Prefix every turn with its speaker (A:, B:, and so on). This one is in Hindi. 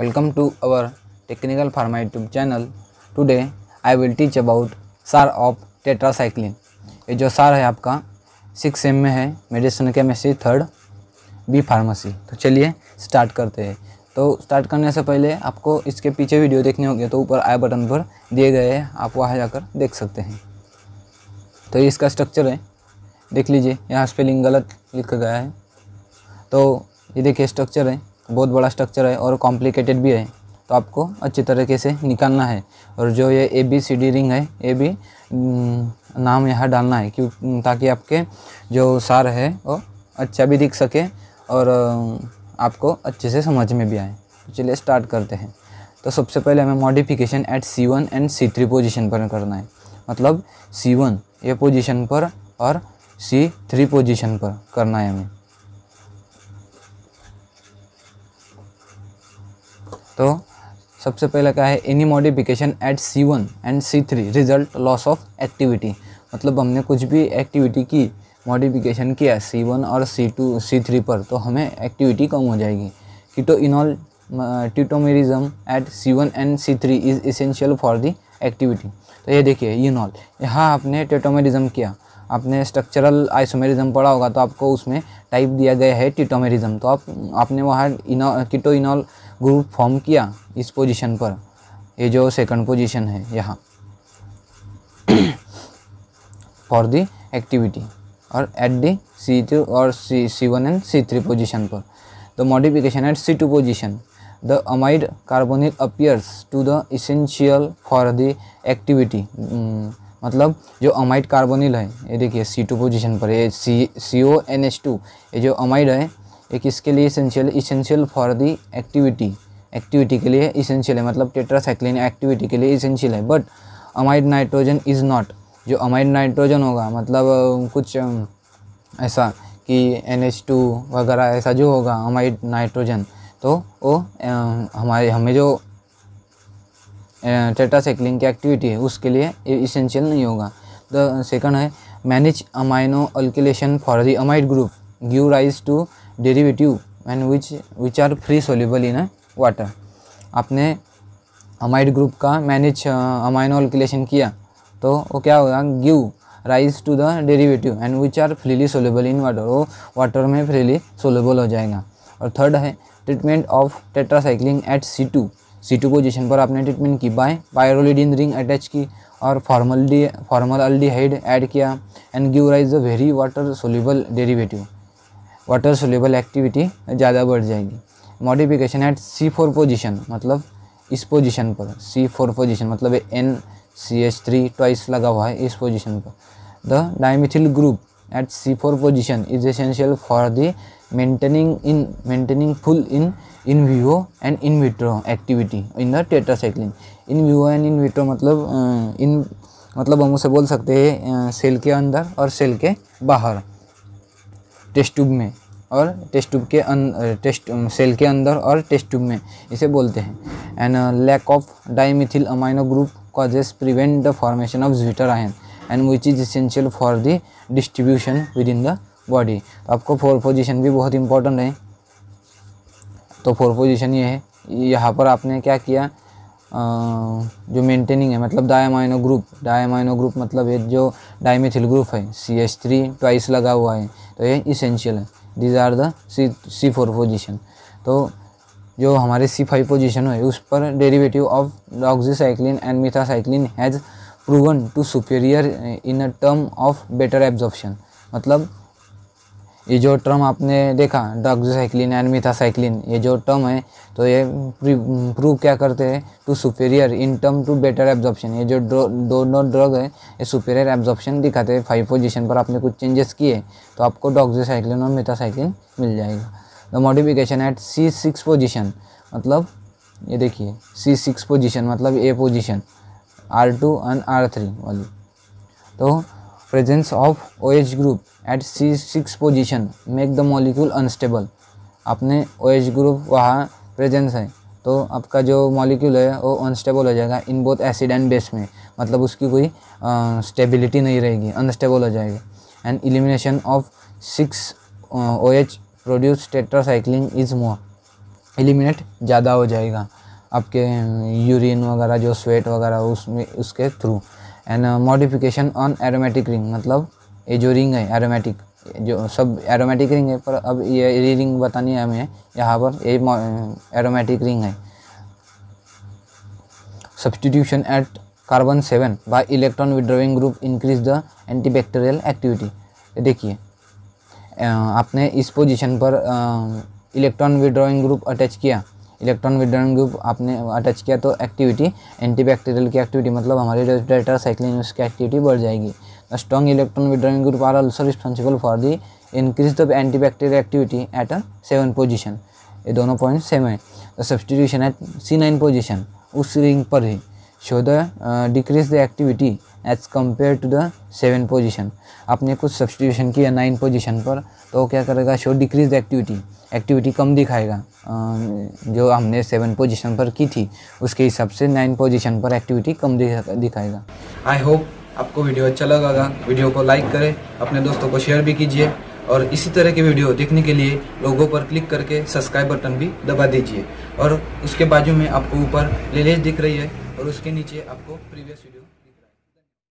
A: welcome to our technical pharma YouTube channel today I will teach about SAR of tetracycline ये जो सार है आपका सिक्स एम में है medicine chemistry third B pharmacy तो चलिए स्टार्ट करते हैं तो स्टार्ट करने से पहले आपको इसके पीछे वीडियो देखने होंगे तो ऊपर आई बटन पर दिए गए हैं आप वहाँ जाकर देख सकते हैं तो ये इसका स्ट्रक्चर है देख लीजिए यहाँ स्पेलिंग गलत लिखा गया है तो ये देखिए स्ट्रक्चर है बहुत बड़ा स्ट्रक्चर है और कॉम्प्लिकेटेड भी है तो आपको अच्छी तरीके से निकालना है और जो ये A B C D ring है ये भी हम्म, नाम यहाँ डालना है क्यों हम्म, ताकि आपके जो सार है वो अच्छा भी दिख सके और हम्म, आपको अच्छे से समझ में भी आए तो चलिए स्टार्ट करते हैं तो सबसे पहले हमें modification at C one and C three position पर करना है मतलब सी वन ये पोजिशन पर और सी थ्री पोजिशन पर करना है हमें तो सबसे पहले क्या है any modification at C one and C three result loss of activity मतलब हमने कुछ भी एक्टिविटी की मॉडिफिकेशन किया सी वन और सी टू सी थ्री पर तो हमें एक्टिविटी कम हो जाएगी keto enol tautomerism at C one and C three is essential for the activity तो ये देखिए यूनॉल यहाँ आपने टिटोमेरिज्म किया आपने स्ट्रक्चरल आइसोमेरिज्म पढ़ा होगा तो आपको उसमें टाइप दिया गया है टिटोमेरिज्म तो आप आपने वहाँ इनो कीटो इनॉल ग्रुप फॉर्म किया इस पोजीशन पर ये जो सेकंड पोजीशन है यहाँ फॉर दी एक्टिविटी और एट दी सी टू और C C one and C three position पर the modification at C two position the amide carbonic appears to the essential for the activity मतलब जो अमाइड कार्बोनिल है ये देखिए सी टू पोजिशन पर ये C C O N H two ये जो अमाइड है एक इसके लिए essential essential for the activity activity के लिए इसेंशियल है मतलब टेट्रासाइक्लिन एक्टिविटी के लिए इसेंशियल है but amide nitrogen is not जो अमाइड नाइट्रोजन होगा मतलब कुछ ऐसा कि एन वगैरह ऐसा जो होगा अमाइड नाइट्रोजन तो वो हमारे हमें जो टेट्रासाइक्लिन की एक्टिविटी है उसके लिए इसेंशियल नहीं होगा द सेकंड है Mannich amino alkylation for the amide group give rise to derivative and which which are free soluble in water आपने अमाइड ग्रुप का मैनेज अमाइनो अल्किलेशन किया तो वो क्या होगा give rise to the derivative and which are freely soluble in water वो वाटर में फ्रीली सोलेबल हो जाएगा और थर्ड है treatment of tetracycline at C two C two position पर आपने ट्रीटमेंट की बाय पायरोलिडिन रिंग अटैच की और formal de formaldehyde add किया and give rise the very water soluble derivative water soluble activity ज़्यादा बढ़ जाएगी modification at C four position मतलब इस पोजिशन पर सी फोर पोजिशन मतलब N C H three twice लगा हुआ है इस पोजिशन पर the dimethyl group at C four position is essential for the maintaining in maintaining full in in vivo and in vitro activity in the tetracycline in vivo and in vitro मतलब इन मतलब हम उसे बोल सकते हैं सेल के अंदर और सेल के बाहर टेस्ट ट्यूब में और टेस्ट ट्यूब के अन अं-, टेस्ट अं, सेल के अंदर और टेस्ट ट्यूब में इसे बोलते हैं and lack of dimethyl amino group causes prevent the formation of zwitter ion and which is essential for the distribution within the body तो आपको फोर पोजिशन भी बहुत इंपॉर्टेंट है तो फोर पोजिशन ये है यहाँ पर आपने क्या किया जो मेंटेनिंग है मतलब डायमाइनो ग्रुप डायमाइनो ग्रुप मतलब ये जो डायमिथिल ग्रुप है सी एच थ्री ट्वाइस लगा हुआ है तो ये इसेंशियल है these are the C C four position तो जो हमारे सी फाइव पोजिशन है उस पर derivative of doxycycline and methacycline has proven to superior in a term of better absorption मतलब ये जो टर्म आपने देखा डॉक्साइक्लिन एंड मिथासाइक्लिन ये जो टर्म है तो ये प्रूव क्या करते हैं to superior in term to better absorption ये जो दोनों ड्रग है ये सुपेरियर एब्जॉर्प्शन दिखाते हैं फाइव पोजिशन पर आपने कुछ चेंजेस किए तो आपको डॉक्साइक्लिन और मिथासाइक्लिन मिल जाएगा the modification at C six position मतलब ये देखिए सी सिक्स पोजिशन मतलब A position R two and R three वाली तो of O Presence group at C six position make the molecule unstable अपने ओ OH ग्रुप वहाँ presence है तो आपका जो मॉलिक्यूल है वो अनस्टेबल हो जाएगा in both acid and base में मतलब उसकी कोई स्टेबिलिटी नहीं रहेगी अनस्टेबल हो जाएगी and elimination of six O H produce tetracycline is more eliminate ज़्यादा हो जाएगा आपके यूरिन वगैरह जो स्वेट वगैरह उसमें उसके through and modification on aromatic ring मतलब ये जो रिंग है एरोमेटिक जो सब एरोमेटिक रिंग है पर अब ये रिंग बतानी है हमें यहाँ पर ये एरोमेटिक रिंग uh, है substitution at carbon seven by electron withdrawing group increase the antibacterial activity देखिए uh, आपने इस पोजीशन पर इलेक्ट्रॉन विड्रोविंग ग्रुप अटैच किया इलेक्ट्रॉन विड्रॉन ग्रुप आपने अटैच किया तो एक्टिविटी एंटीबैक्टीरियल की एक्टिविटी मतलब हमारे डेटा साइक्लिन उसकी एक्टिविटी बढ़ जाएगी the strong electron withdrawing group are also responsible for the increase the antibacterial activity at a seven position ये दोनों पॉइंट सेम है the substitution at C nine position उस रिंग पर ही show the decrease the activity as compare to the seven position आपने कुछ सब्सटीट्यूशन किया नाइन पोजिशन पर तो क्या करेगा show decrease the activity activity कम दिखाएगा जो हमने सेवन पोजीशन पर की थी उसके हिसाब से नाइन पोजीशन पर एक्टिविटी कम दिखाएगा आई होप आपको वीडियो अच्छा लगा वीडियो को लाइक करें अपने दोस्तों को शेयर भी कीजिए और इसी तरह के वीडियो देखने के लिए लोगों पर क्लिक करके सब्सक्राइब बटन भी दबा दीजिए और उसके बाजू में आपको ऊपर लेलेज दिख रही है और उसके नीचे आपको प्रीवियस वीडियो